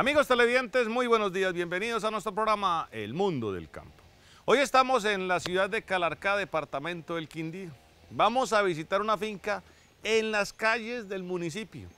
Amigos televidentes, muy buenos días, bienvenidos a nuestro programa El Mundo del Campo. Hoy estamos en la ciudad de Calarcá, departamento del Quindío. Vamos a visitar una finca en las calles del municipio,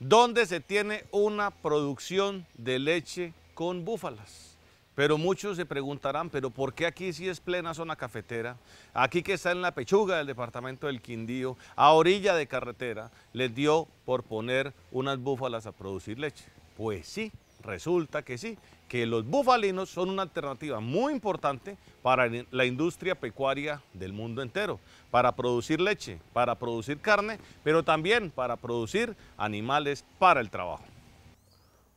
donde se tiene una producción de leche con búfalas. Pero muchos se preguntarán, ¿pero por qué aquí si es plena zona cafetera? Aquí que está en la pechuga del departamento del Quindío, a orilla de carretera, les dio por poner unas búfalas a producir leche. Pues sí, resulta que sí, que los bufalinos son una alternativa muy importante para la industria pecuaria del mundo entero, para producir leche, para producir carne, pero también para producir animales para el trabajo.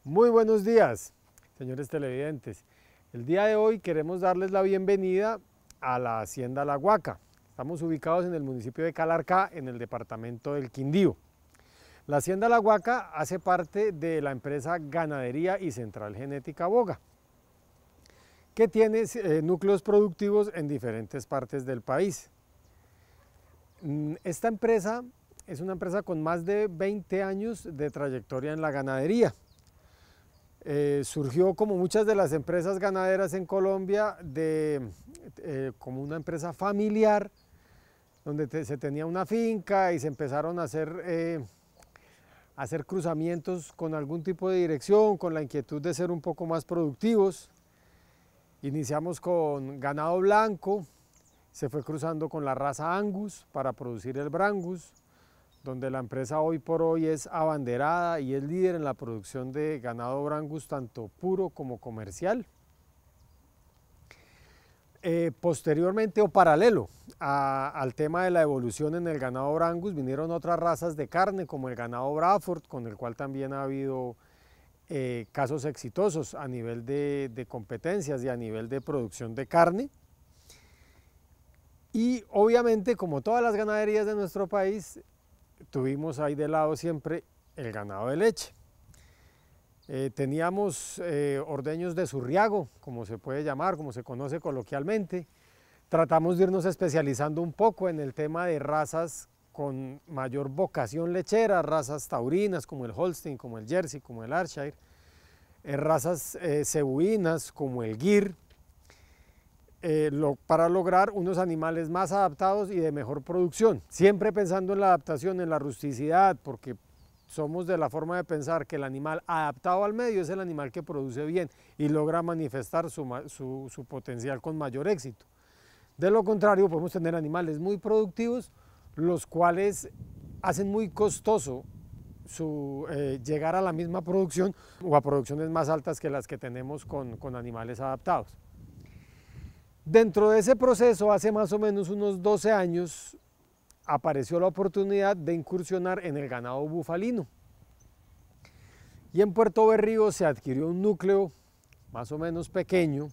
Muy buenos días, señores televidentes. El día de hoy queremos darles la bienvenida a la Hacienda La Huaca. Estamos ubicados en el municipio de Calarcá, en el departamento del Quindío. La Hacienda La Huaca hace parte de la empresa Ganadería y Central Genética Boga, que tiene eh, núcleos productivos en diferentes partes del país. Mm, esta empresa es una empresa con más de 20 años de trayectoria en la ganadería. Eh, surgió como muchas de las empresas ganaderas en Colombia de, eh, como una empresa familiar donde se tenía una finca y se empezaron a hacer hacer cruzamientos con algún tipo de dirección, con la inquietud de ser un poco más productivos. Iniciamos con ganado blanco, se fue cruzando con la raza Angus para producir el Brangus, donde la empresa hoy por hoy es abanderada y es líder en la producción de ganado Brangus tanto puro como comercial. Eh, posteriormente o paralelo al tema de la evolución en el ganado Brangus vinieron otras razas de carne como el ganado Bradford, con el cual también ha habido eh, casos exitosos a nivel de, competencias y a nivel de producción de carne. Y obviamente, como todas las ganaderías de nuestro país, tuvimos ahí de lado siempre el ganado de leche. Eh, teníamos eh, ordeños de surriago, como se puede llamar, como se conoce coloquialmente. Tratamos de irnos especializando un poco en el tema de razas con mayor vocación lechera, razas taurinas como el Holstein, como el Jersey, como el Arshire, eh, razas cebuinas como el Gir, para lograr unos animales más adaptados y de mejor producción, siempre pensando en la adaptación, en la rusticidad, porque somos de la forma de pensar que el animal adaptado al medio es el animal que produce bien y logra manifestar su, potencial con mayor éxito. De lo contrario, podemos tener animales muy productivos, los cuales hacen muy costoso su, eh, llegar a la misma producción o a producciones más altas que las que tenemos con, con animales adaptados. Dentro de ese proceso, hace más o menos unos 12 años, apareció la oportunidad de incursionar en el ganado bufalino. Y en Puerto Berrío se adquirió un núcleo más o menos pequeño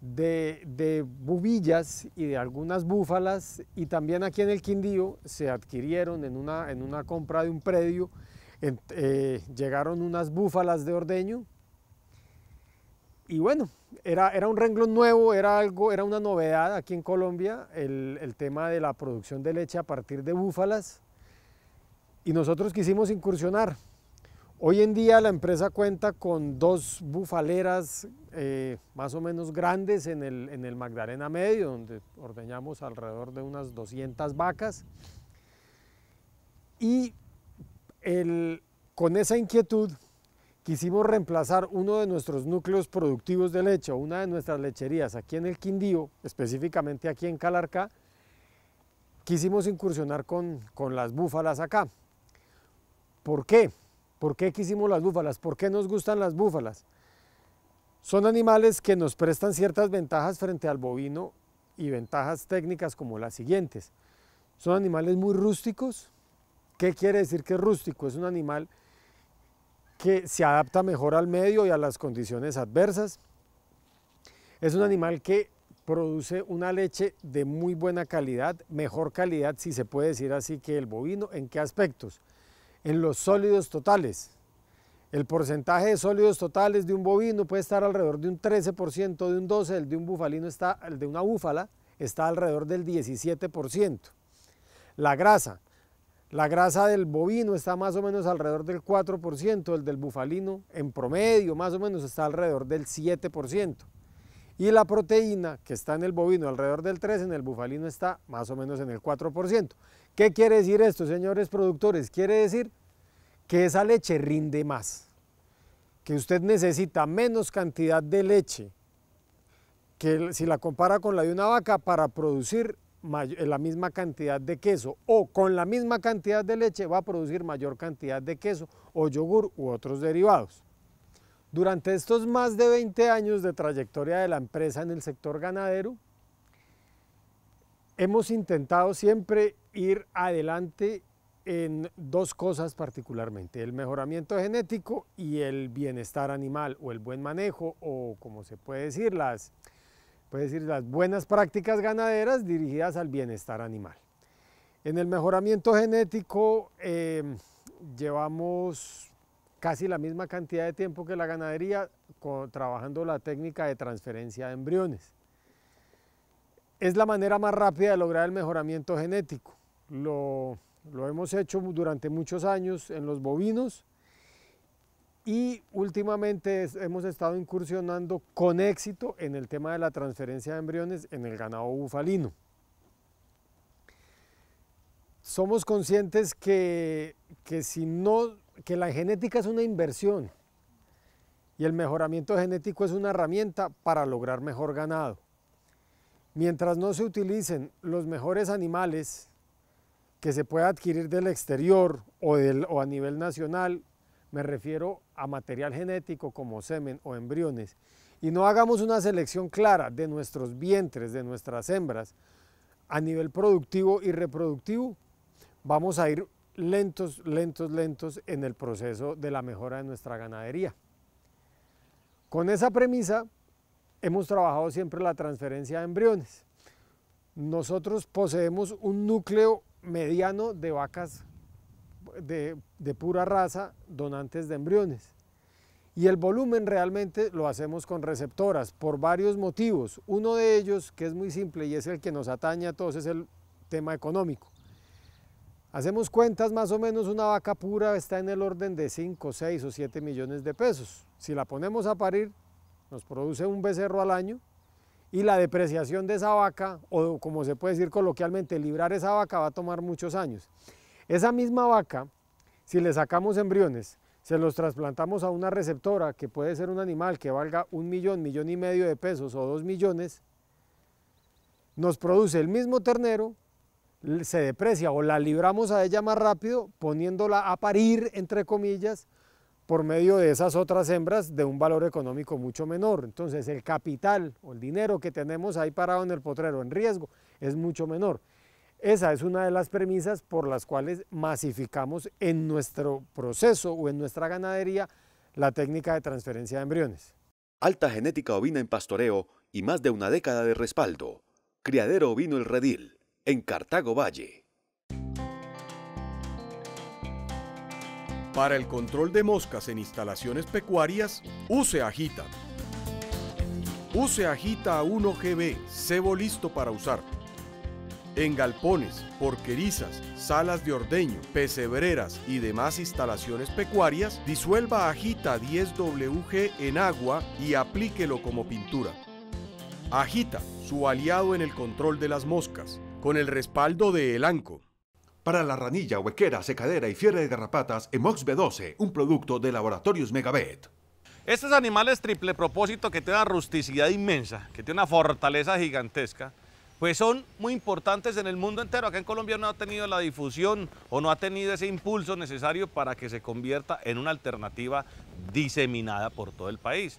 de, bubillas y de algunas búfalas y también aquí en el Quindío se adquirieron en una, compra de un predio, eh, llegaron unas búfalas de ordeño y bueno, era, era un renglón nuevo, era algo, era una novedad aquí en Colombia, el, tema de la producción de leche a partir de búfalas. Y nosotros quisimos incursionar. Hoy en día la empresa cuenta con dos bufaleras eh, más o menos grandes en el, Magdalena Medio, donde ordeñamos alrededor de unas 200 vacas. Y con esa inquietud quisimos reemplazar uno de nuestros núcleos productivos de leche, una de nuestras lecherías aquí en el Quindío, específicamente aquí en Calarca, quisimos incursionar con, las búfalas acá. ¿Por qué? ¿Por qué quisimos las búfalas? ¿Por qué nos gustan las búfalas? Son animales que nos prestan ciertas ventajas frente al bovino y ventajas técnicas como las siguientes. Son animales muy rústicos. ¿Qué quiere decir que rústico? Es un animal que se adapta mejor al medio y a las condiciones adversas. Es un animal que produce una leche de muy buena calidad, mejor calidad si se puede decir así que el bovino. ¿En qué aspectos? En los sólidos totales. El porcentaje de sólidos totales de un bovino puede estar alrededor de un 13%, de un 12%, el de un bufalino está, el de una búfala está alrededor del 17%. La grasa, la grasa del bovino está más o menos alrededor del 4%, el del bufalino en promedio más o menos está alrededor del 7%. Y la proteína que está en el bovino alrededor del 3%, en el bufalino está más o menos en el 4%. ¿Qué quiere decir esto, señores productores? Quiere decir que esa leche rinde más, que usted necesita menos cantidad de leche que si la compara con la de una vaca para producir eh, la misma cantidad de queso o con la misma cantidad de leche va a producir mayor cantidad de queso o yogur u otros derivados. Durante estos más de 20 años de trayectoria de la empresa en el sector ganadero, hemos intentado siempre ir adelante en dos cosas particularmente, el mejoramiento genético y el bienestar animal o el buen manejo o como se puede decir las puede decir las buenas prácticas ganaderas dirigidas al bienestar animal. En el mejoramiento genético em, llevamos casi la misma cantidad de tiempo que la ganadería trabajando la técnica de transferencia de embriones. Es la manera más rápida de lograr el mejoramiento genético. lo hemos hecho durante muchos años en los bovinos, y últimamente hemos estado incursionando con éxito en el tema de la transferencia de embriones en el ganado bufalino. Somos conscientes que, que, si no, que la genética es una inversión y el mejoramiento genético es una herramienta para lograr mejor ganado. Mientras no se utilicen los mejores animales que se pueda adquirir del exterior o a nivel nacional me refiero a material genético como semen o embriones, y no hagamos una selección clara de nuestros vientres, de nuestras hembras, a nivel productivo y reproductivo, vamos a ir lentos, lentos, lentos en el proceso de la mejora de nuestra ganadería. Con esa premisa, hemos trabajado siempre la transferencia de embriones. Nosotros poseemos un núcleo mediano de vacas de, pura raza donantes de embriones. Y el volumen realmente lo hacemos con receptoras por varios motivos. Uno de ellos, que es muy simple y es el que nos atañe a todos, es el tema económico. Hacemos cuentas más o menos una vaca pura está en el orden de 5, 6 o 7 millones de pesos. Si la ponemos a parir, nos produce un becerro al año y la depreciación de esa vaca, o como se puede decir coloquialmente, librar esa vaca va a tomar muchos años. Esa misma vaca, si le sacamos embriones, se los trasplantamos a una receptora que puede ser un animal que valga un millón, millón y medio de pesos o dos millones, nos produce el mismo ternero, se deprecia o la libramos a ella más rápido poniéndola a parir, entre comillas, por medio de esas otras hembras de un valor económico mucho menor. Entonces el capital o el dinero que tenemos ahí parado en el potrero en riesgo es mucho menor. Esa es una de las premisas por las cuales masificamos en nuestro proceso o en nuestra ganadería la técnica de transferencia de embriones. Alta genética ovina en pastoreo y más de una década de respaldo. Criadero Ovino El Redil, en Cartago Valle. Para el control de moscas en instalaciones pecuarias, use Agita. Use Agita 1GB, cebo listo para usar. En galpones, porquerizas, salas de ordeño, pesebreras y demás instalaciones pecuarias, disuelva Agita 10WG en agua y aplíquelo como pintura. Agita, su aliado en el control de las moscas, con el respaldo de Elanco. Para la ranilla, huequera, secadera y fiebre de garrapatas, Emox B12, un producto de Laboratorios Megabed Estos animales triple propósito que tienen una rusticidad inmensa, que tiene una fortaleza gigantesca, pues son muy importantes en el mundo entero. Acá en Colombia no ha tenido la difusión o no ha tenido ese impulso necesario para que se convierta en una alternativa diseminada por todo el país.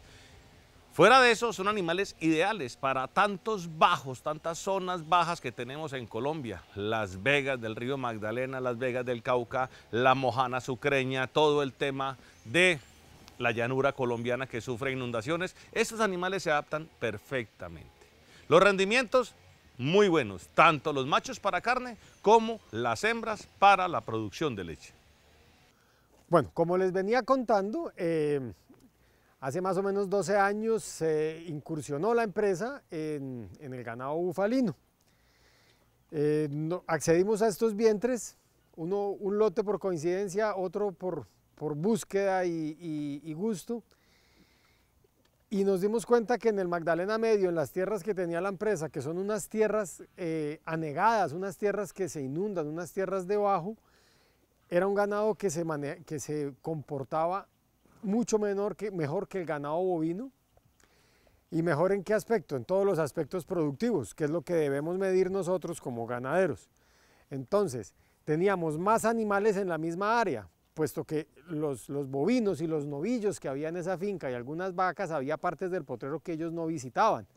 Fuera de eso, son animales ideales para tantos bajos, tantas zonas bajas que tenemos en Colombia. Las Vegas del río Magdalena, Las Vegas del Cauca, la Mojana Sucreña, todo el tema de la llanura colombiana que sufre inundaciones. Estos animales se adaptan perfectamente. Los rendimientos muy buenos, tanto los machos para carne como las hembras para la producción de leche. Bueno, como les venía contando, eh, hace más o menos 12 años se incursionó la empresa en, el ganado bufalino. Eh, accedimos a estos vientres, uno, un lote por coincidencia, otro por, búsqueda y gusto y nos dimos cuenta que en el Magdalena Medio, en las tierras que tenía la empresa, que son unas tierras eh, anegadas, unas tierras que se inundan, unas tierras debajo, era un ganado que se, que se comportaba mucho menor que, mejor que el ganado bovino. ¿Y mejor en qué aspecto? En todos los aspectos productivos, que es lo que debemos medir nosotros como ganaderos. Entonces, teníamos más animales en la misma área, puesto que los, bovinos y los novillos que había en esa finca y algunas vacas, había partes del potrero que ellos no visitaban.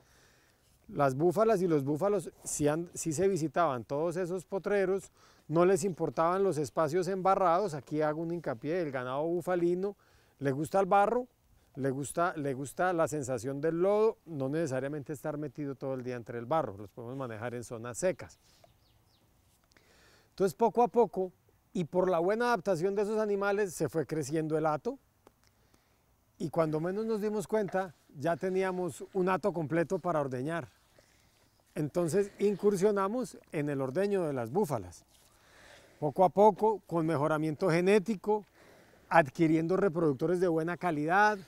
Las búfalas y los búfalos sí, se visitaban, todos esos potreros, no les importaban los espacios embarrados, aquí hago un hincapié, el ganado bufalino le gusta el barro, le gusta, le gusta la sensación del lodo, no necesariamente estar metido todo el día entre el barro, los podemos manejar en zonas secas. Entonces poco a poco y por la buena adaptación de esos animales se fue creciendo el hato y cuando menos nos dimos cuenta ya teníamos un hato completo para ordeñar. Entonces incursionamos en el ordeño de las búfalas. Poco a poco, con mejoramiento genético, adquiriendo reproductores de buena calidad.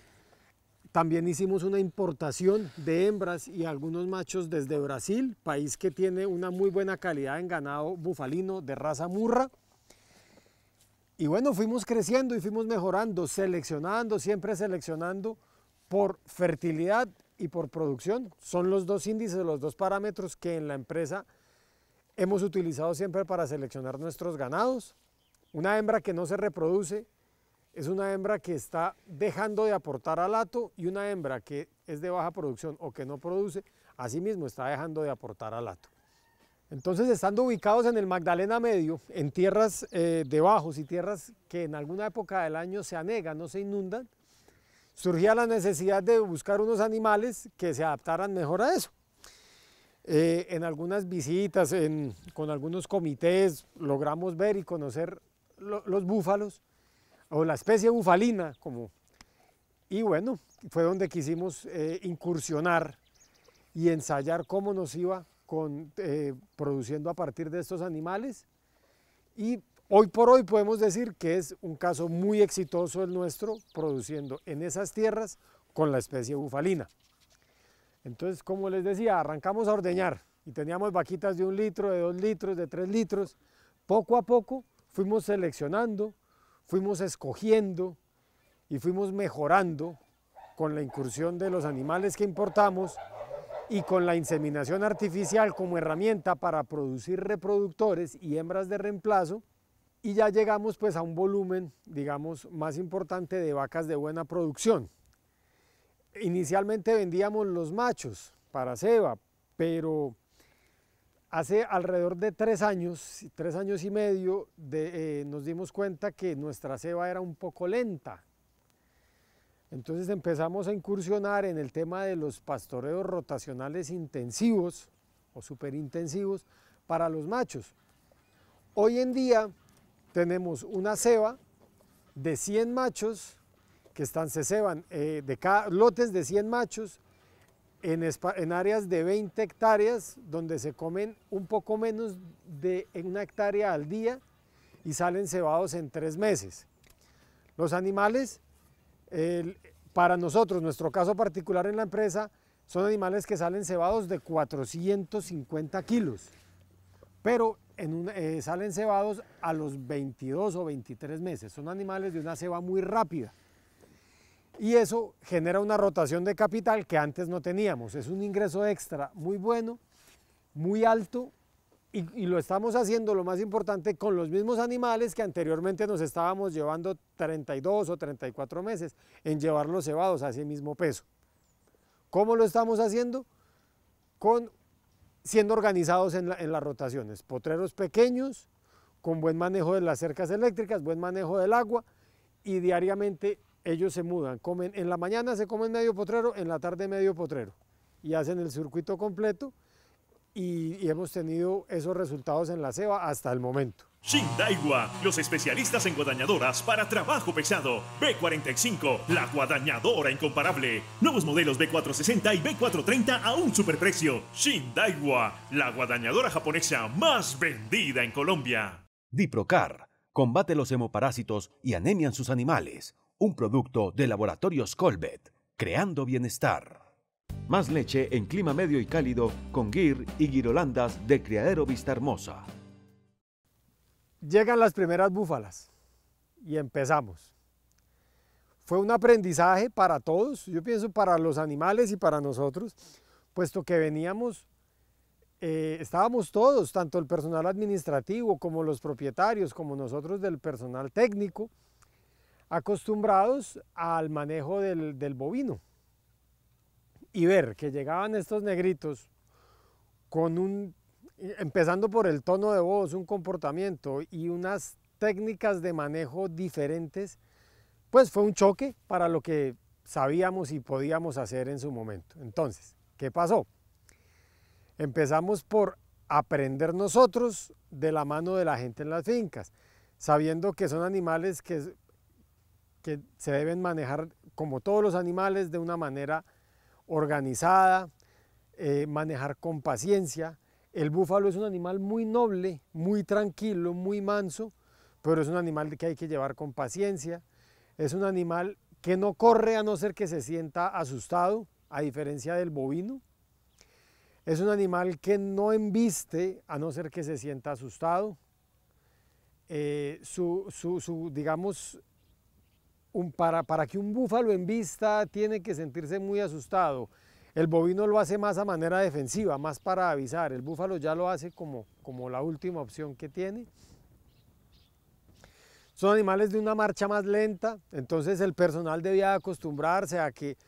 También hicimos una importación de hembras y algunos machos desde Brasil, país que tiene una muy buena calidad en ganado bufalino de raza murra. Y bueno, fuimos creciendo y fuimos mejorando, seleccionando, siempre seleccionando por fertilidad y por producción. Son los dos índices, los dos parámetros que en la empresa hemos utilizado siempre para seleccionar nuestros ganados. Una hembra que no se reproduce es una hembra que está dejando de aportar al hato y una hembra que es de baja producción o que no produce, asimismo está dejando de aportar al hato. Entonces, estando ubicados en el Magdalena Medio, en tierras eh, de bajos y tierras que en alguna época del año se anegan, no se inundan, surgía la necesidad de buscar unos animales que se adaptaran mejor a eso. Eh, en algunas visitas, con algunos comités, logramos ver y conocer los búfalos, o la especie bufalina, como... Y bueno, fue donde quisimos eh, incursionar y ensayar cómo nos iba eh, produciendo a partir de estos animales. Y hoy por hoy podemos decir que es un caso muy exitoso el nuestro, produciendo en esas tierras con la especie bufalina. Entonces, como les decía, arrancamos a ordeñar y teníamos vaquitas de un litro, de dos litros, de tres litros. Poco a poco fuimos seleccionando, fuimos escogiendo y fuimos mejorando con la incursión de los animales que importamos y con la inseminación artificial como herramienta para producir reproductores y hembras de reemplazo, y ya llegamos pues a un volumen, digamos, más importante de vacas de buena producción. Inicialmente vendíamos los machos para ceba, pero hace alrededor de tres años, tres años y medio, eh, nos dimos cuenta que nuestra ceba era un poco lenta, entonces empezamos a incursionar en el tema de los pastoreos rotacionales intensivos o superintensivos para los machos. Hoy en día tenemos una ceba de 100 machos que están, se ceban eh, de cada, lotes de 100 machos en, en, áreas de 20 hectáreas donde se comen un poco menos de una hectárea al día y salen cebados en tres meses. Los animales para nosotros, nuestro caso particular en la empresa, son animales que salen cebados de 450 kilos, pero en un, eh, salen cebados a los 22 o 23 meses. Son animales de una ceba muy rápida. Y eso genera una rotación de capital que antes no teníamos. Es un ingreso extra muy bueno, muy alto y, lo estamos haciendo, lo más importante, con los mismos animales que anteriormente nos estábamos llevando 32 o 34 meses en llevar los cebados a ese mismo peso. ¿Cómo lo estamos haciendo? Con, siendo organizados en, las rotaciones, potreros pequeños, con buen manejo de las cercas eléctricas, buen manejo del agua y diariamente ellos se mudan, comen, en la mañana se comen medio potrero, en la tarde medio potrero y hacen el circuito completo y, hemos tenido esos resultados en la ceba hasta el momento. Shindaiwa, los especialistas en guadañadoras para trabajo pesado. B45, la guadañadora incomparable. Nuevos modelos B460 y B430 a un superprecio. Shindaiwa, la guadañadora japonesa más vendida en Colombia. Diprocar, combate los hemoparásitos y anemian sus animales. Un producto de laboratorios Colbet, creando bienestar. Más leche en clima medio y cálido con guir y guirolandas de criadero Vista Hermosa. Llegan las primeras búfalas y empezamos. Fue un aprendizaje para todos, yo pienso para los animales y para nosotros, puesto que veníamos, eh, estábamos todos, tanto el personal administrativo como los propietarios, como nosotros del personal técnico, acostumbrados al manejo del bovino y ver que llegaban estos negritos con un, empezando por el tono de voz, un comportamiento y unas técnicas de manejo diferentes, pues fue un choque para lo que sabíamos y podíamos hacer en su momento. Entonces, ¿qué pasó? Empezamos por aprender nosotros de la mano de la gente en las fincas, sabiendo que son animales que, que se deben manejar como todos los animales de una manera organizada, eh, manejar con paciencia. El búfalo es un animal muy noble, muy tranquilo, muy manso, pero es un animal que hay que llevar con paciencia. Es un animal que no corre a no ser que se sienta asustado, a diferencia del bovino. Es un animal que no embiste a no ser que se sienta asustado. Eh, su, digamos, para, que un búfalo en vista tiene que sentirse muy asustado. El bovino lo hace más a manera defensiva, más para avisar. El búfalo ya lo hace como, la última opción que tiene. Son animales de una marcha más lenta, entonces el personal debía acostumbrarse a que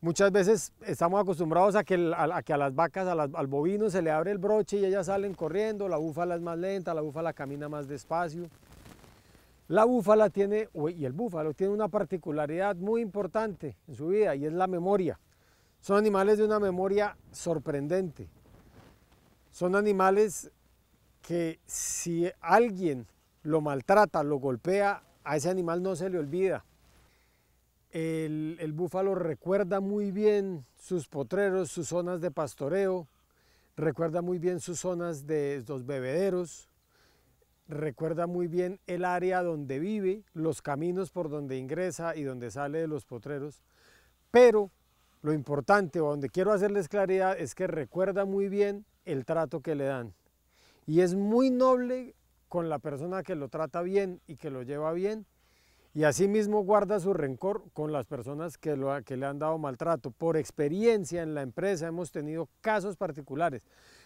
muchas veces estamos acostumbrados a que, a, que las vacas, al bovino se le abre el broche y ellas salen corriendo, la búfala es más lenta, la búfala camina más despacio. La búfala tiene, y el búfalo tiene una particularidad muy importante en su vida y es la memoria. Son animales de una memoria sorprendente. Son animales que si alguien lo maltrata, lo golpea, a ese animal no se le olvida. El, búfalo recuerda muy bien sus potreros, sus zonas de pastoreo, recuerda muy bien sus zonas de los bebederos, recuerda muy bien el área donde vive, los caminos por donde ingresa y donde sale de los potreros, pero lo importante o donde quiero hacerles claridad es que recuerda muy bien el trato que le dan. Y es muy noble con la persona que lo trata bien y que lo lleva bien. Y asimismo guarda su rencor con las personas que, que le han dado maltrato. Por experiencia en la empresa hemos tenido casos particulares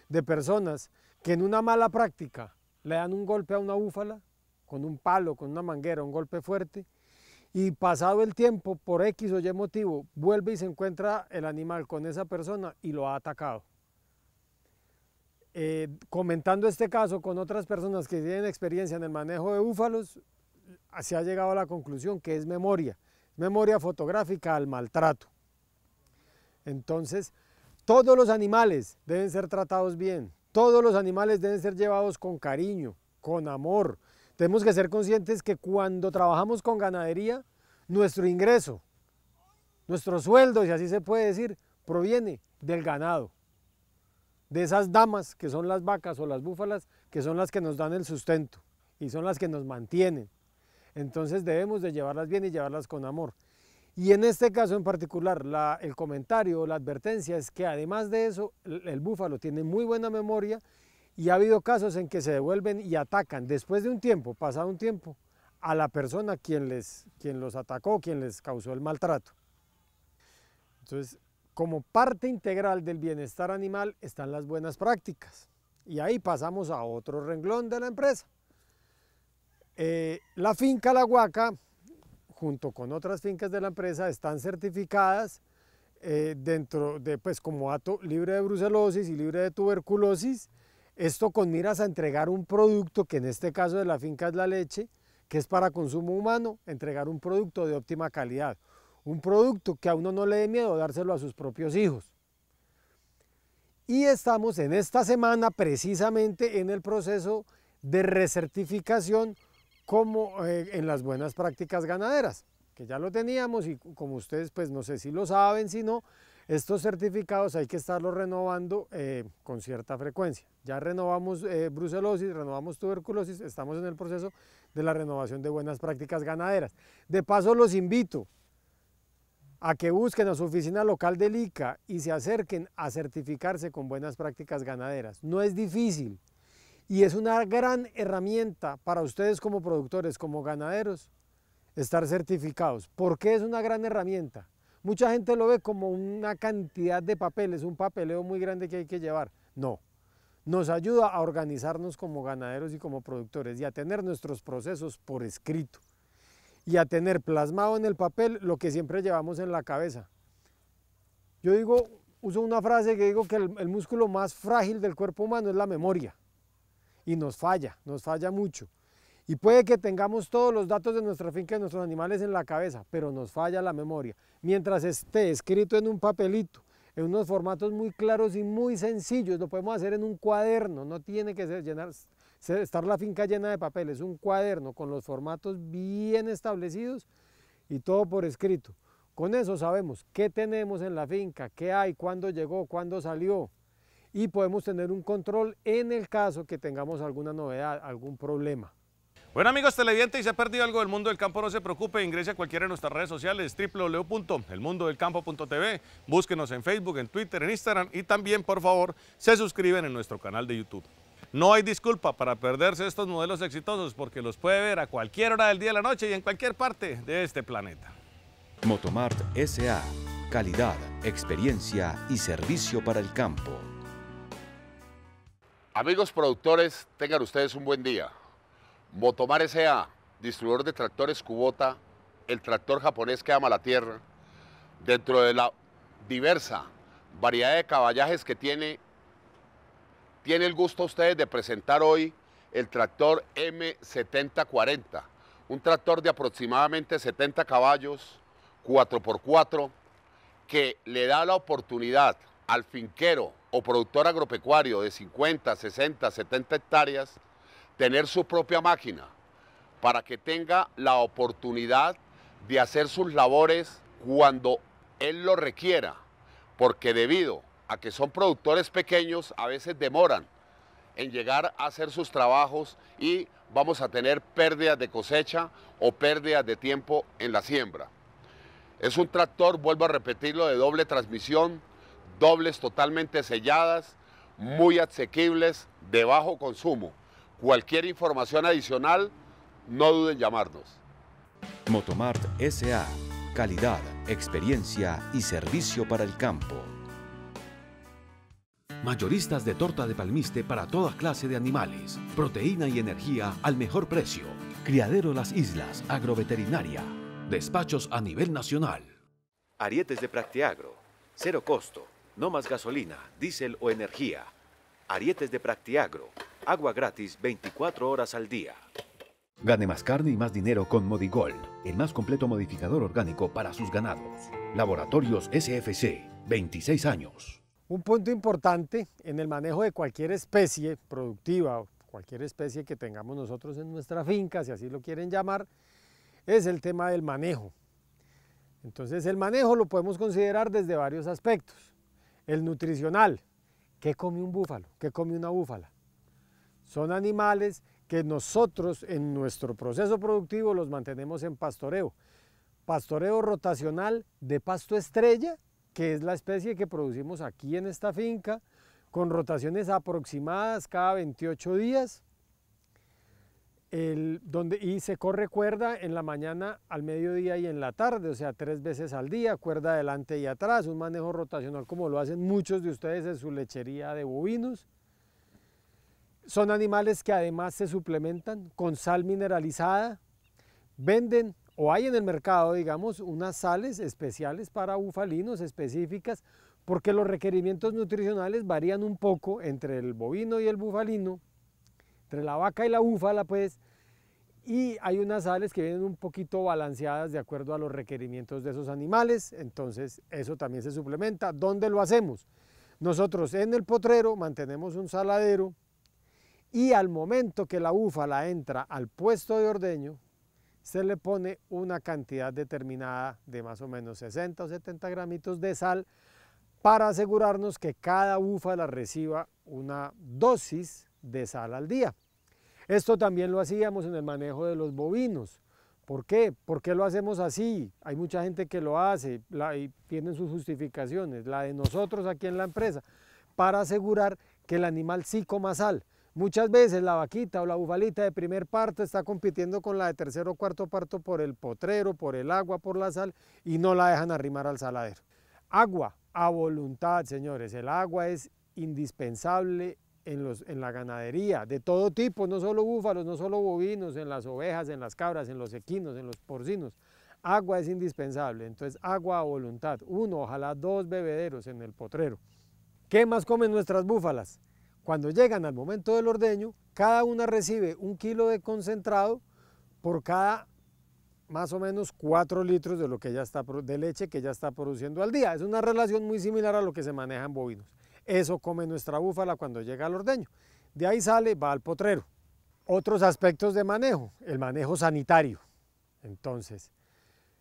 de personas que en una mala práctica le dan un golpe a una búfala con un palo, con una manguera, un golpe fuerte, y pasado el tiempo, por X o Y motivo, vuelve y se encuentra el animal con esa persona y lo ha atacado. Eh, comentando este caso con otras personas que tienen experiencia en el manejo de búfalos, se ha llegado a la conclusión que es memoria, memoria fotográfica al maltrato. Entonces, todos los animales deben ser tratados bien, todos los animales deben ser llevados con cariño, con amor. Tenemos que ser conscientes que cuando trabajamos con ganadería, nuestro ingreso, nuestro sueldo, si así se puede decir, proviene del ganado, de esas damas que son las vacas o las búfalas, que son las que nos dan el sustento y son las que nos mantienen. Entonces debemos de llevarlas bien y llevarlas con amor. Y en este caso en particular, el comentario, la advertencia es que además de eso, el, búfalo tiene muy buena memoria y ha habido casos en que se devuelven y atacan después de un tiempo, pasado un tiempo, a la persona quien, les, quien los atacó, quien les causó el maltrato. Entonces, como parte integral del bienestar animal están las buenas prácticas. Y ahí pasamos a otro renglón de la empresa. Eh, la finca La Huaca junto con otras fincas de la empresa, están certificadas eh, dentro de, pues, como ato libre de brucelosis y libre de tuberculosis. Esto con miras a entregar un producto, que en este caso de la finca es la leche, que es para consumo humano, entregar un producto de óptima calidad. Un producto que a uno no le dé miedo dárselo a sus propios hijos. Y estamos en esta semana precisamente en el proceso de recertificación como eh, en las buenas prácticas ganaderas, que ya lo teníamos y como ustedes pues no sé si lo saben, si no, estos certificados hay que estarlos renovando eh, con cierta frecuencia. Ya renovamos eh, brucelosis, renovamos tuberculosis, estamos en el proceso de la renovación de buenas prácticas ganaderas. De paso los invito a que busquen a su oficina local del ICA y se acerquen a certificarse con buenas prácticas ganaderas. No es difícil, y es una gran herramienta para ustedes como productores, como ganaderos, estar certificados. ¿Por qué es una gran herramienta? Mucha gente lo ve como una cantidad de papeles, un papeleo muy grande que hay que llevar. No, nos ayuda a organizarnos como ganaderos y como productores y a tener nuestros procesos por escrito y a tener plasmado en el papel lo que siempre llevamos en la cabeza. Yo digo, uso una frase que digo que el músculo más frágil del cuerpo humano es la memoria y nos falla, nos falla mucho. Y puede que tengamos todos los datos de nuestra finca de nuestros animales en la cabeza, pero nos falla la memoria. Mientras esté escrito en un papelito, en unos formatos muy claros y muy sencillos, lo podemos hacer en un cuaderno, no tiene que ser llenar, estar la finca llena de papeles, un cuaderno con los formatos bien establecidos y todo por escrito. Con eso sabemos qué tenemos en la finca, qué hay, cuándo llegó, cuándo salió, y podemos tener un control en el caso que tengamos alguna novedad, algún problema. Bueno amigos televidentes, si se ha perdido algo del mundo del campo, no se preocupe, ingrese a cualquiera de nuestras redes sociales, www.elmundodelcampo.tv, búsquenos en Facebook, en Twitter, en Instagram y también, por favor, se suscriben en nuestro canal de YouTube. No hay disculpa para perderse estos modelos exitosos porque los puede ver a cualquier hora del día y la noche y en cualquier parte de este planeta. Motomart SA, calidad, experiencia y servicio para el campo. Amigos productores, tengan ustedes un buen día. Motomar S.A., distribuidor de tractores Kubota, el tractor japonés que ama la tierra, dentro de la diversa variedad de caballajes que tiene, tiene el gusto a ustedes de presentar hoy el tractor M7040, un tractor de aproximadamente 70 caballos, 4x4, que le da la oportunidad al finquero o productor agropecuario de 50, 60, 70 hectáreas tener su propia máquina para que tenga la oportunidad de hacer sus labores cuando él lo requiera, porque debido a que son productores pequeños, a veces demoran en llegar a hacer sus trabajos y vamos a tener pérdidas de cosecha o pérdidas de tiempo en la siembra. Es un tractor, vuelvo a repetirlo, de doble transmisión, dobles totalmente selladas, muy asequibles, de bajo consumo. Cualquier información adicional, no duden en llamarnos. Motomart SA, calidad, experiencia y servicio para el campo. Mayoristas de torta de palmiste para toda clase de animales, proteína y energía al mejor precio. Criadero Las Islas, agroveterinaria. Despachos a nivel nacional. Arietes de Practiagro, cero costo no más gasolina, diésel o energía. Arietes de Practiagro. Agua gratis 24 horas al día. Gane más carne y más dinero con Modigol, el más completo modificador orgánico para sus ganados. Laboratorios SFC, 26 años. Un punto importante en el manejo de cualquier especie productiva, cualquier especie que tengamos nosotros en nuestra finca, si así lo quieren llamar, es el tema del manejo. Entonces el manejo lo podemos considerar desde varios aspectos. El nutricional, ¿qué come un búfalo? ¿Qué come una búfala? Son animales que nosotros en nuestro proceso productivo los mantenemos en pastoreo. Pastoreo rotacional de pasto estrella, que es la especie que producimos aquí en esta finca, con rotaciones aproximadas cada 28 días donde, y se corre cuerda en la mañana, al mediodía y en la tarde, o sea, tres veces al día, cuerda adelante y atrás, un manejo rotacional como lo hacen muchos de ustedes en su lechería de bovinos. Son animales que además se suplementan con sal mineralizada, venden o hay en el mercado, digamos, unas sales especiales para bufalinos específicas, porque los requerimientos nutricionales varían un poco entre el bovino y el bufalino, entre la vaca y la búfala, pues, y hay unas sales que vienen un poquito balanceadas de acuerdo a los requerimientos de esos animales, entonces eso también se suplementa. ¿Dónde lo hacemos? Nosotros en el potrero mantenemos un saladero y al momento que la búfala entra al puesto de ordeño, se le pone una cantidad determinada de más o menos 60 o 70 gramitos de sal para asegurarnos que cada búfala reciba una dosis de sal al día. Esto también lo hacíamos en el manejo de los bovinos. ¿Por qué? ¿Por qué lo hacemos así? Hay mucha gente que lo hace y tienen sus justificaciones, la de nosotros aquí en la empresa, para asegurar que el animal sí coma sal. Muchas veces la vaquita o la bufalita de primer parto está compitiendo con la de tercero o cuarto parto por el potrero, por el agua, por la sal y no la dejan arrimar al saladero. Agua a voluntad, señores. El agua es indispensable en, la ganadería, de todo tipo, no solo búfalos, no solo bovinos, en las ovejas, en las cabras, en los equinos, en los porcinos. Agua es indispensable, entonces agua a voluntad, uno, ojalá dos bebederos en el potrero. ¿Qué más comen nuestras búfalas? Cuando llegan al momento del ordeño, cada una recibe un kilo de concentrado por cada más o menos 4 litros de, lo que ya está, de leche que ya está produciendo al día. Es una relación muy similar a lo que se maneja en bovinos. Eso come nuestra búfala cuando llega al ordeño. De ahí sale, va al potrero. Otros aspectos de manejo, el manejo sanitario. Entonces,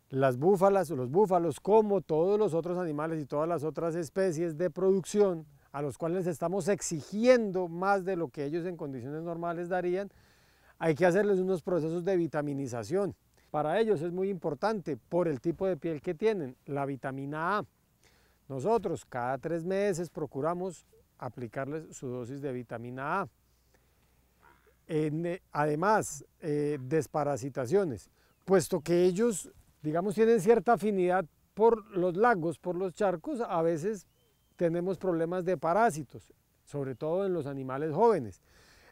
las búfalas, o los búfalos, como todos los otros animales y todas las otras especies de producción, a los cuales estamos exigiendo más de lo que ellos en condiciones normales darían, hay que hacerles unos procesos de vitaminización. Para ellos es muy importante, por el tipo de piel que tienen, la vitamina A. Nosotros cada tres meses procuramos aplicarles su dosis de vitamina A. Eh, además, eh, desparasitaciones, puesto que ellos, digamos, tienen cierta afinidad por los lagos, por los charcos, a veces tenemos problemas de parásitos, sobre todo en los animales jóvenes.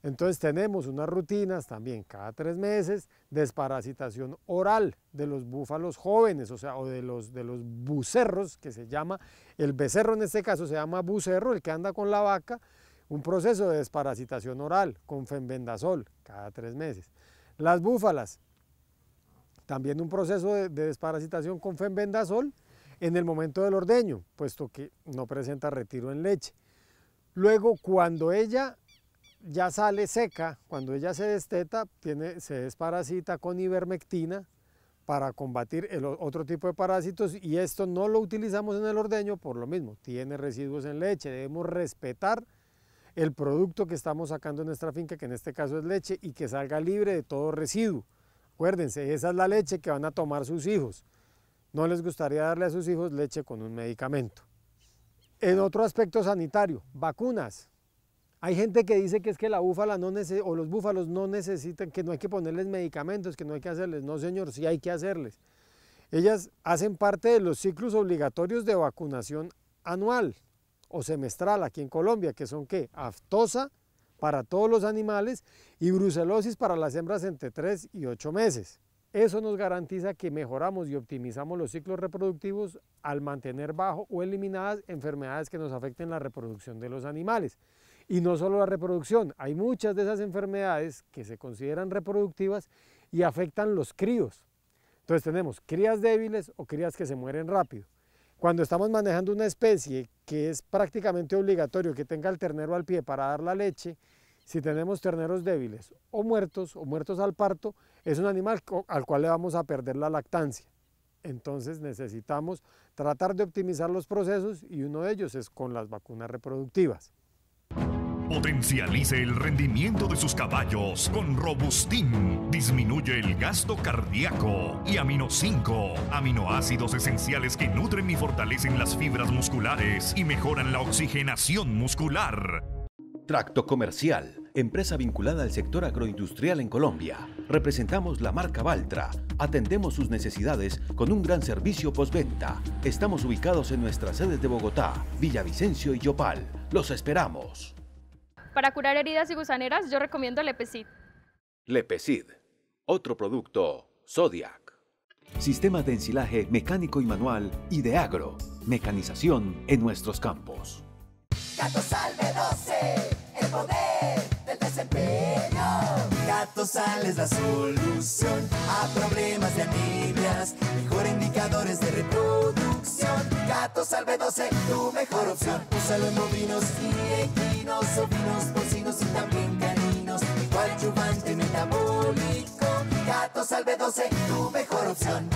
Entonces tenemos unas rutinas también cada tres meses, desparasitación oral de los búfalos jóvenes, o sea, o de los, de los bucerros, que se llama, el becerro en este caso se llama bucerro, el que anda con la vaca, un proceso de desparasitación oral con fenbendazol cada tres meses. Las búfalas, también un proceso de, de desparasitación con fenbendazol en el momento del ordeño, puesto que no presenta retiro en leche. Luego, cuando ella ya sale seca, cuando ella se desteta, tiene, se desparasita con ivermectina para combatir el otro tipo de parásitos y esto no lo utilizamos en el ordeño por lo mismo, tiene residuos en leche, debemos respetar el producto que estamos sacando en nuestra finca, que en este caso es leche, y que salga libre de todo residuo. Acuérdense, esa es la leche que van a tomar sus hijos. No les gustaría darle a sus hijos leche con un medicamento. En otro aspecto sanitario, vacunas. Hay gente que dice que es que la búfala no o los búfalos no necesitan, que no hay que ponerles medicamentos, que no hay que hacerles. No, señor, sí hay que hacerles. Ellas hacen parte de los ciclos obligatorios de vacunación anual o semestral aquí en Colombia, que son qué? Aftosa para todos los animales y brucelosis para las hembras entre 3 y 8 meses. Eso nos garantiza que mejoramos y optimizamos los ciclos reproductivos al mantener bajo o eliminadas enfermedades que nos afecten la reproducción de los animales. Y no solo la reproducción, hay muchas de esas enfermedades que se consideran reproductivas y afectan los críos. Entonces tenemos crías débiles o crías que se mueren rápido. Cuando estamos manejando una especie que es prácticamente obligatorio que tenga el ternero al pie para dar la leche, si tenemos terneros débiles o muertos o muertos al parto, es un animal al cual le vamos a perder la lactancia. Entonces necesitamos tratar de optimizar los procesos y uno de ellos es con las vacunas reproductivas. Potencialice el rendimiento de sus caballos con Robustin. Disminuye el gasto cardíaco. Y Amino 5, aminoácidos esenciales que nutren y fortalecen las fibras musculares y mejoran la oxigenación muscular. Tracto Comercial, empresa vinculada al sector agroindustrial en Colombia. Representamos la marca Valtra. Atendemos sus necesidades con un gran servicio postventa. Estamos ubicados en nuestras sedes de Bogotá, Villavicencio y Yopal. Los esperamos. Para curar heridas y gusaneras, yo recomiendo Lepecid. Lepecid, otro producto Zodiac. Sistema de ensilaje mecánico y manual y de agro. Mecanización en nuestros campos. Gato Salve 12, el poder del desempeño. Gato Sal es la solución a problemas de anemias, mejor indicadores de reproducción. Gato Sal B12, tu mejor opción. Usa los bovinos y equinos, ovinos, porcinos y también caninos. Igual, tiene metabólico, Gato Sal B12, tu mejor opción.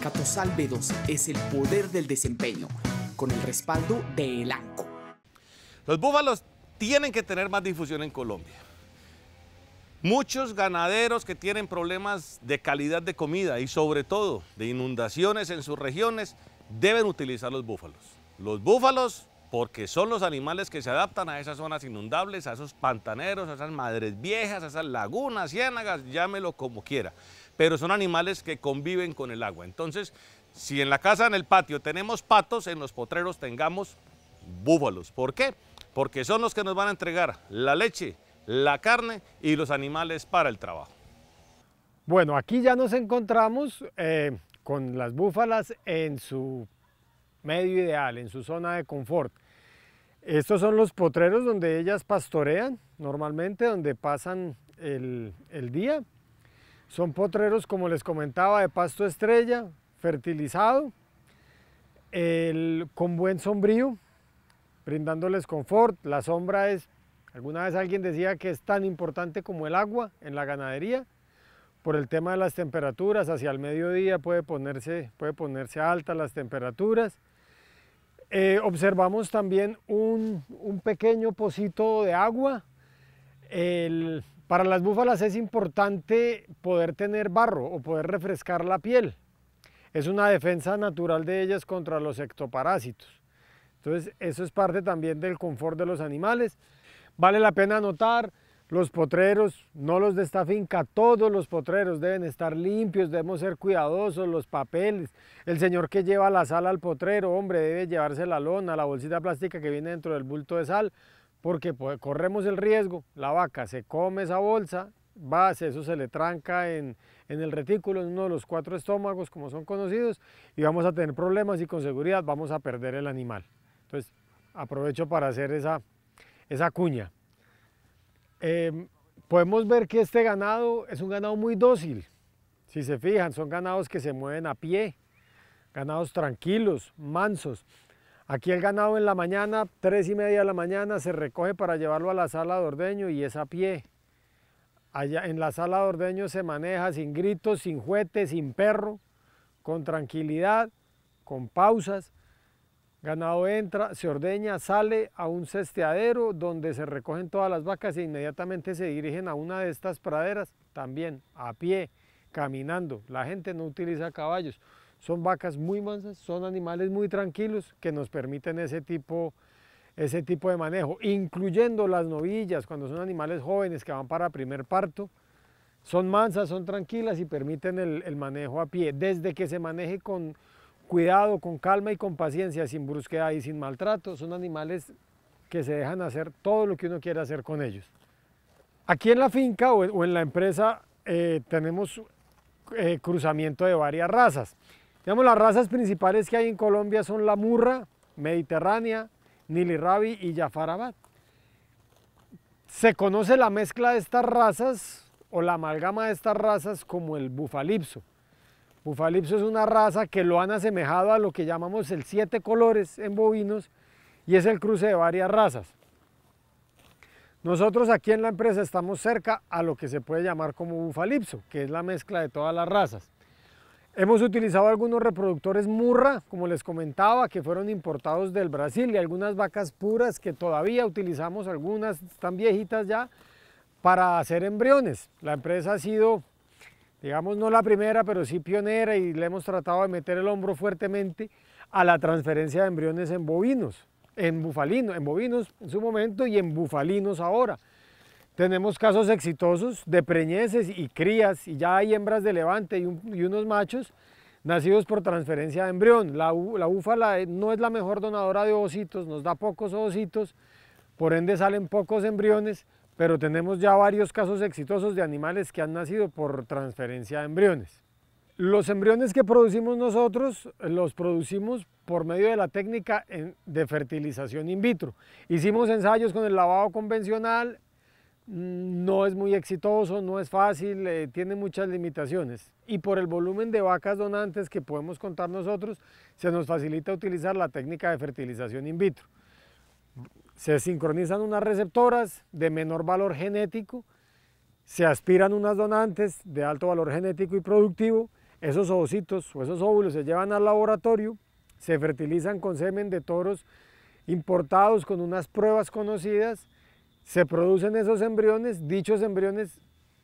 Catosal B12 es el poder del desempeño, con el respaldo de Elanco. Los búfalos tienen que tener más difusión en Colombia. Muchos ganaderos que tienen problemas de calidad de comida y sobre todo de inundaciones en sus regiones deben utilizar los búfalos. Los búfalos porque son los animales que se adaptan a esas zonas inundables, a esos pantaneros, a esas madres viejas, a esas lagunas, ciénagas, llámelo como quiera. Pero son animales que conviven con el agua. Entonces, si en la casa, en el patio tenemos patos, en los potreros tengamos búfalos. ¿Por qué? Porque son los que nos van a entregar la leche, la carne y los animales para el trabajo. Bueno, aquí ya nos encontramos eh, con las búfalas en su medio ideal, en su zona de confort. Estos son los potreros donde ellas pastorean normalmente, donde pasan el, día. Son potreros, como les comentaba, de pasto estrella, fertilizado, con buen sombrío, brindándoles confort. La sombra es Alguna vez alguien decía que es tan importante como el agua en la ganadería por el tema de las temperaturas, hacia el mediodía puede ponerse, puede las temperaturas. Eh, observamos también un, pequeño pocito de agua. para las búfalas es importante poder tener barro o poder refrescar la piel. Es una defensa natural de ellas contra los ectoparásitos. Entonces, eso es parte también del confort de los animales. Vale la pena notar, los potreros, no los de esta finca, todos los potreros deben estar limpios, debemos ser cuidadosos, los papeles, el señor que lleva la sal al potrero, hombre, debe llevarse la lona, la bolsita plástica que viene dentro del bulto de sal, porque corremos el riesgo, la vaca se come esa bolsa, va, eso se le tranca en, en el retículo, en uno de los cuatro estómagos, como son conocidos, y vamos a tener problemas y con seguridad vamos a perder el animal. Entonces, aprovecho para hacer esa esa cuña. Em, podemos ver que este ganado es un ganado muy dócil. Si se fijan, son ganados que se mueven a pie, ganados tranquilos, mansos. Aquí el ganado en la mañana, tres y media de la mañana, se recoge para llevarlo a la sala de ordeño y es a pie. Allá en la sala de ordeño se maneja sin gritos, sin juguetes, sin perro, con tranquilidad, con pausas. Ganado entra, se ordeña, sale a un cesteadero donde se recogen todas las vacas e inmediatamente se dirigen a una de estas praderas, también a pie, caminando. La gente no utiliza caballos. Son vacas muy mansas, son animales muy tranquilos que nos permiten ese tipo, ese tipo de manejo, incluyendo las novillas, cuando son animales jóvenes que van para primer parto. Son mansas, son tranquilas y permiten el manejo a pie. Desde que se maneje con cuidado, con calma y con paciencia, sin brusquedad y sin maltrato. Son animales que se dejan hacer todo lo que uno quiere hacer con ellos. Aquí en la finca o en la empresa eh, tenemos eh, cruzamiento de varias razas. Digamos, las razas principales que hay en Colombia son la murra, mediterránea, nilirrabi y jafarabat. Se conoce la mezcla de estas razas o la amalgama de estas razas como el bufalipso. Bufalipso es una raza que lo han asemejado a lo que llamamos el siete colores en bovinos y es el cruce de varias razas. Nosotros aquí en la empresa estamos cerca a lo que se puede llamar como bufalipso, que es la mezcla de todas las razas. Hemos utilizado algunos reproductores murra, como les comentaba, que fueron importados del Brasil y algunas vacas puras que todavía utilizamos, algunas están viejitas ya, para hacer embriones. La empresa ha sido digamos no la primera, pero sí pionera y le hemos tratado de meter el hombro fuertemente a la transferencia de embriones en bovinos, en bufalinos, en bovinos en su momento y en bufalinos ahora. Tenemos casos exitosos de preñeces y crías, y ya hay hembras de levante y, unos machos nacidos por transferencia de embrión. La, la búfala no es la mejor donadora de ovocitos, nos da pocos ovocitos, por ende salen pocos embriones, pero tenemos ya varios casos exitosos de animales que han nacido por transferencia de embriones. Los embriones que producimos nosotros eh, los producimos por medio de la técnica de fertilización in vitro. Hicimos ensayos con el lavado convencional, mm, no es muy exitoso, no es fácil, eh, tiene muchas limitaciones. Y por el volumen de vacas donantes que podemos contar nosotros, se nos facilita utilizar la técnica de fertilización in vitro se sincronizan unas receptoras de menor valor genético, se aspiran unas donantes de alto valor genético y productivo, esos ovocitos o esos óvulos se llevan al laboratorio, se fertilizan con semen de toros importados con unas pruebas conocidas, se producen esos embriones, dichos embriones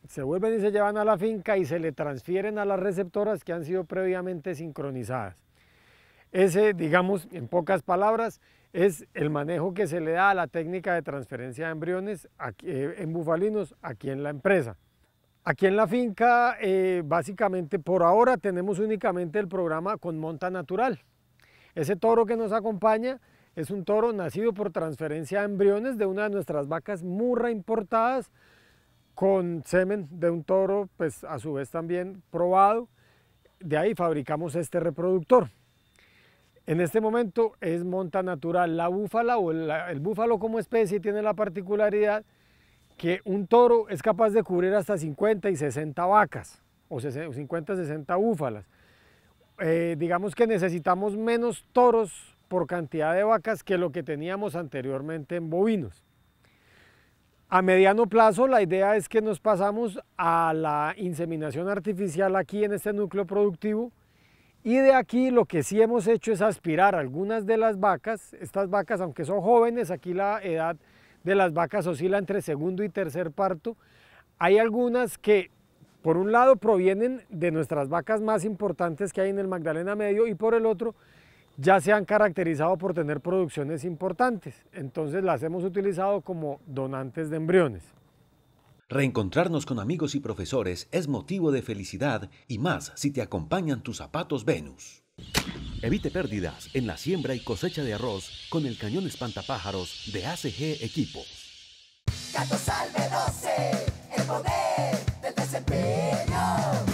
se vuelven y se llevan a la finca y se le transfieren a las receptoras que han sido previamente sincronizadas. Ese, digamos, en pocas palabras, es el manejo que se le da a la técnica de transferencia de embriones aquí, eh, en bufalinos aquí en la empresa. Aquí en la finca, eh, básicamente por ahora tenemos únicamente el programa con monta natural. Ese toro que nos acompaña es un toro nacido por transferencia de embriones de una de nuestras vacas murra importadas con semen de un toro, pues a su vez también probado. De ahí fabricamos este reproductor. En este momento es monta natural. La búfala o el, búfalo como especie tiene la particularidad que un toro es capaz de cubrir hasta 50 y 60 vacas o 50 60 búfalas. Eh, digamos que necesitamos menos toros por cantidad de vacas que lo que teníamos anteriormente en bovinos. A mediano plazo la idea es que nos pasamos a la inseminación artificial aquí en este núcleo productivo y de aquí lo que sí hemos hecho es aspirar algunas de las vacas. Estas vacas, aunque son jóvenes, aquí la edad de las vacas oscila entre segundo y tercer parto. Hay algunas que, por un lado, provienen de nuestras vacas más importantes que hay en el Magdalena Medio y por el otro, ya se han caracterizado por tener producciones importantes. Entonces las hemos utilizado como donantes de embriones. Reencontrarnos con amigos y profesores es motivo de felicidad y más si te acompañan tus zapatos Venus. Evite pérdidas en la siembra y cosecha de arroz con el cañón espantapájaros de ACG Equipos. Gato b 12, el poder del desempeño.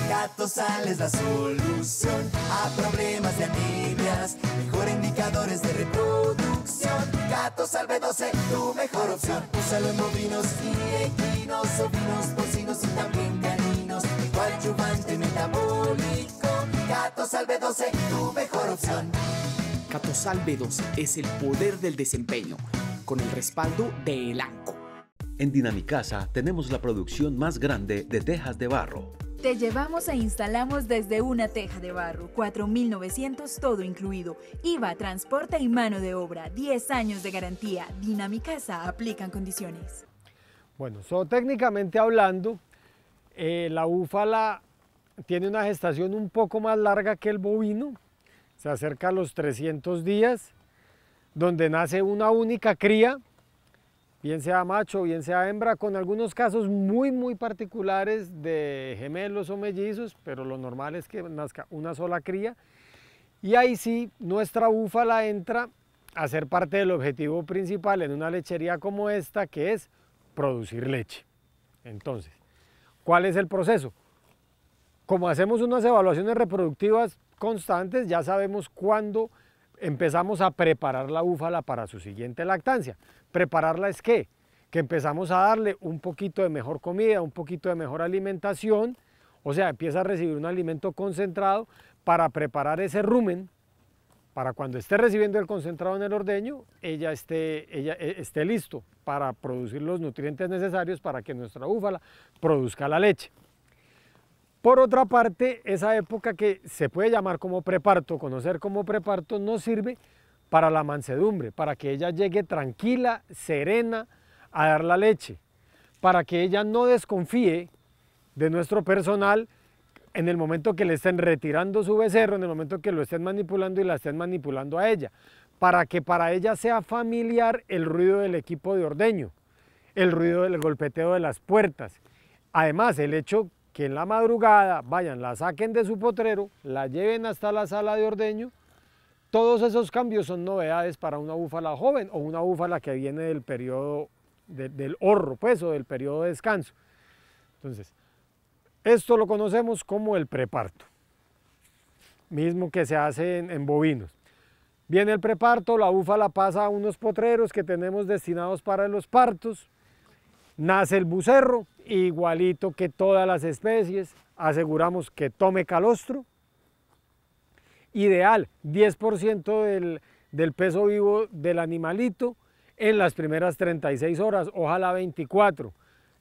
Gato Sal es la solución a problemas de anemias, mejor indicadores de reproducción. Gato Salve 12, tu mejor opción. Úsalo en bovinos y equinos, ovinos, porcinos y también caninos. El coadyuvante metabólico. Gato Salve 12, tu mejor opción. Gato Salve 12 es el poder del desempeño, con el respaldo de Elanco. En Dinamicasa tenemos la producción más grande de tejas de barro te llevamos e instalamos desde una teja de barro, 4.900 todo incluido, IVA, transporte y mano de obra, 10 años de garantía, Dinamicasa, aplican condiciones. Bueno, so, técnicamente hablando, eh, la búfala tiene una gestación un poco más larga que el bovino, se acerca a los 300 días, donde nace una única cría, bien sea macho, bien sea hembra, con algunos casos muy, muy particulares de gemelos o mellizos, pero lo normal es que nazca una sola cría. Y ahí sí, nuestra búfala entra a ser parte del objetivo principal en una lechería como esta, que es producir leche. Entonces, ¿cuál es el proceso? Como hacemos unas evaluaciones reproductivas constantes, ya sabemos cuándo empezamos a preparar la búfala para su siguiente lactancia. ¿Prepararla es qué? Que empezamos a darle un poquito de mejor comida, un poquito de mejor alimentación, o sea, empieza a recibir un alimento concentrado para preparar ese rumen, para cuando esté recibiendo el concentrado en el ordeño, ella esté, ella eh, esté listo para producir los nutrientes necesarios para que nuestra búfala produzca la leche. Por otra parte, esa época que se puede llamar como preparto, conocer como preparto, no sirve para la mansedumbre, para que ella llegue tranquila, serena, a dar la leche, para que ella no desconfíe de nuestro personal en el momento que le estén retirando su becerro, en el momento que lo estén manipulando y la estén manipulando a ella, para que para ella sea familiar el ruido del equipo de ordeño, el ruido del golpeteo de las puertas. Además, el hecho que en la madrugada vayan, la saquen de su potrero, la lleven hasta la sala de ordeño. Todos esos cambios son novedades para una búfala joven o una búfala que viene del periodo del horro, pues, o del periodo de descanso. Entonces, esto lo conocemos como el preparto, mismo que se hace en bovinos. Viene el preparto, la búfala pasa a unos potreros que tenemos destinados para los partos, nace el bucerro, igualito que todas las especies, aseguramos que tome calostro. Ideal, 10% del, del peso vivo del animalito en las primeras 36 horas, ojalá 24.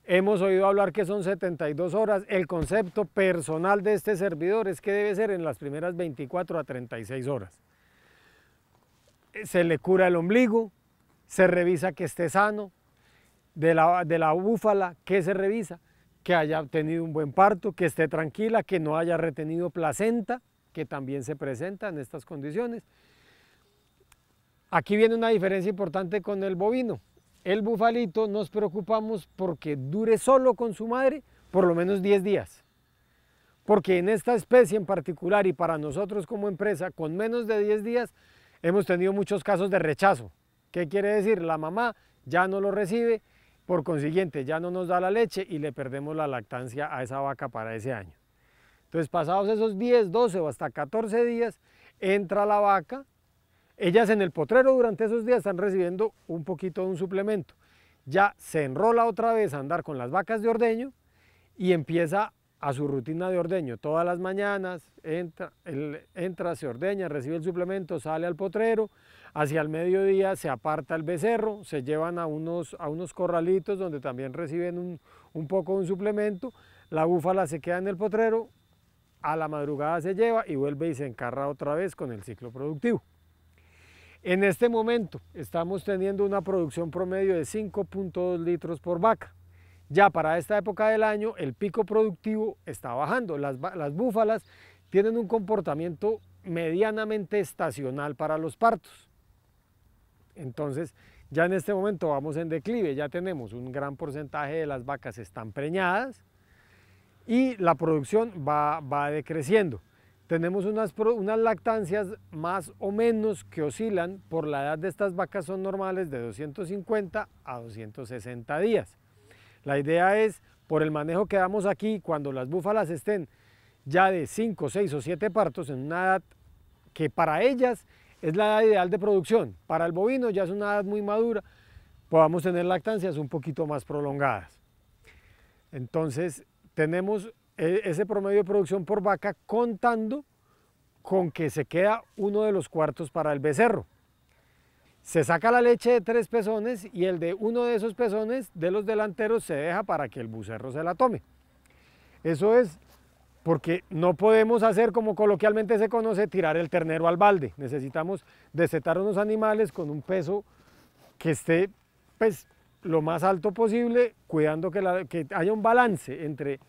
Hemos oído hablar que son 72 horas. El concepto personal de este servidor es que debe ser en las primeras 24 a 36 horas. Se le cura el ombligo, se revisa que esté sano, de la, búfala, que se revisa? Que haya tenido un buen parto, que esté tranquila, que no haya retenido placenta, que también se presenta en estas condiciones. Aquí viene una diferencia importante con el bovino. El bufalito nos preocupamos porque dure solo con su madre por lo menos 10 días. Porque en esta especie en particular y para nosotros como empresa, con menos de 10 días hemos tenido muchos casos de rechazo. ¿Qué quiere decir? La mamá ya no lo recibe, por consiguiente, ya no nos da la leche y le perdemos la lactancia a esa vaca para ese año. Entonces, pasados esos 10, 12 o hasta 14 días, entra la vaca. Ellas en el potrero durante esos días están recibiendo un poquito de un suplemento. Ya se enrola otra vez a andar con las vacas de ordeño y empieza a su rutina de ordeño. Todas las mañanas entra, entra, se ordeña, recibe el suplemento, sale al potrero, hacia el mediodía se aparta el becerro, se llevan a unos, a unos corralitos donde también reciben un, un poco de un suplemento, la búfala se queda en el potrero, a la madrugada se lleva y vuelve y se encarra otra vez con el ciclo productivo. En este momento estamos teniendo una producción promedio de 5.2 litros por vaca ya para esta época del año el pico productivo está bajando. Las, búfalas tienen un comportamiento medianamente estacional para los partos. Entonces, ya en este momento vamos en declive, ya tenemos un gran porcentaje de las vacas están preñadas y la producción va, decreciendo. Tenemos unas, lactancias más o menos que oscilan por la edad de estas vacas son normales de 250 a 260 días. La idea es, por el manejo que damos aquí, cuando las búfalas estén ya de 5, 6 o 7 partos, en una edad que para ellas es la edad ideal de producción, para el bovino ya es una edad muy madura, podamos tener lactancias un poquito más prolongadas. Entonces, tenemos e, ese promedio de producción por vaca contando con que se queda uno de los cuartos para el becerro. Se saca la leche de tres pezones y el de uno de esos pezones de los delanteros se deja para que el bucerro se la tome. Eso es porque no podemos hacer como coloquialmente se conoce tirar el ternero al balde. Necesitamos destetar unos animales con un peso que esté pues, lo más alto posible, cuidando que haya un balance entre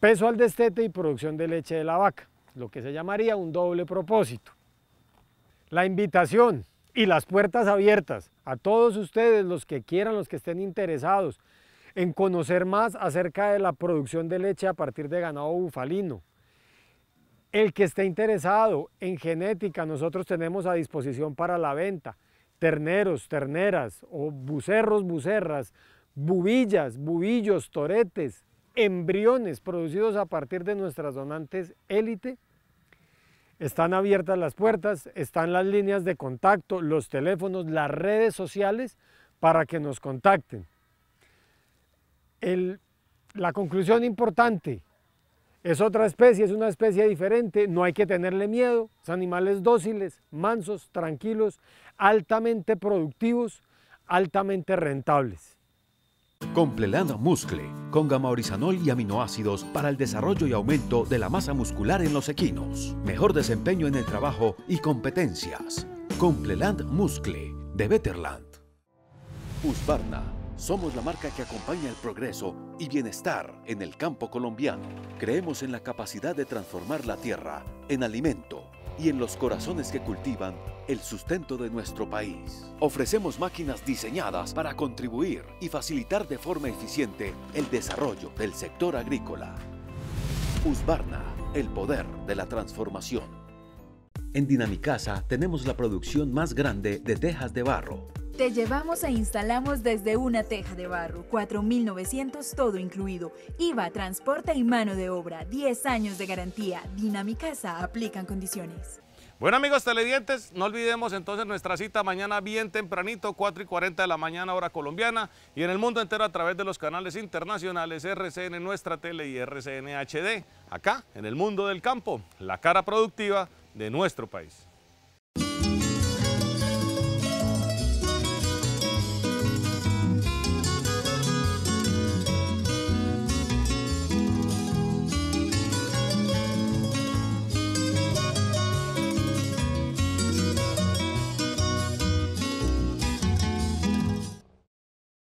peso al destete y producción de leche de la vaca, lo que se llamaría un doble propósito. La invitación y las puertas abiertas a todos ustedes, los que quieran, los que estén interesados en conocer más acerca de la producción de leche a partir de ganado bufalino. El que esté interesado en genética, nosotros tenemos a disposición para la venta terneros, terneras o bucerros, bucerras, bubillas, bubillos, toretes, embriones producidos a partir de nuestras donantes élite están abiertas las puertas, están las líneas de contacto, los teléfonos, las redes sociales para que nos contacten. la conclusión importante, es otra especie, es una especie diferente, no hay que tenerle miedo, son animales dóciles, mansos, tranquilos, altamente productivos, altamente rentables. CompleLand Muscle, con gamaurizanol y aminoácidos para el desarrollo y aumento de la masa muscular en los equinos, mejor desempeño en el trabajo y competencias. Compleland Muscle, de Betterland. Usbarna, somos la marca que acompaña el progreso y bienestar en el campo colombiano. Creemos en la capacidad de transformar la tierra en alimento y en los corazones que cultivan el sustento de nuestro país. Ofrecemos máquinas diseñadas para contribuir y facilitar de forma eficiente el desarrollo del sector agrícola. Usbarna, el poder de la transformación. En Dinamicasa tenemos la producción más grande de tejas de barro te llevamos e instalamos desde una teja de barro, 4.900 todo incluido. IVA, transporte y mano de obra, 10 años de garantía. Dinamicasa aplican condiciones. Bueno amigos teledientes, no olvidemos entonces nuestra cita mañana bien tempranito, 4 y 40 de la mañana hora colombiana y en el mundo entero a través de los canales internacionales RCN Nuestra Tele y RCN HD, acá en el mundo del campo, la cara productiva de nuestro país.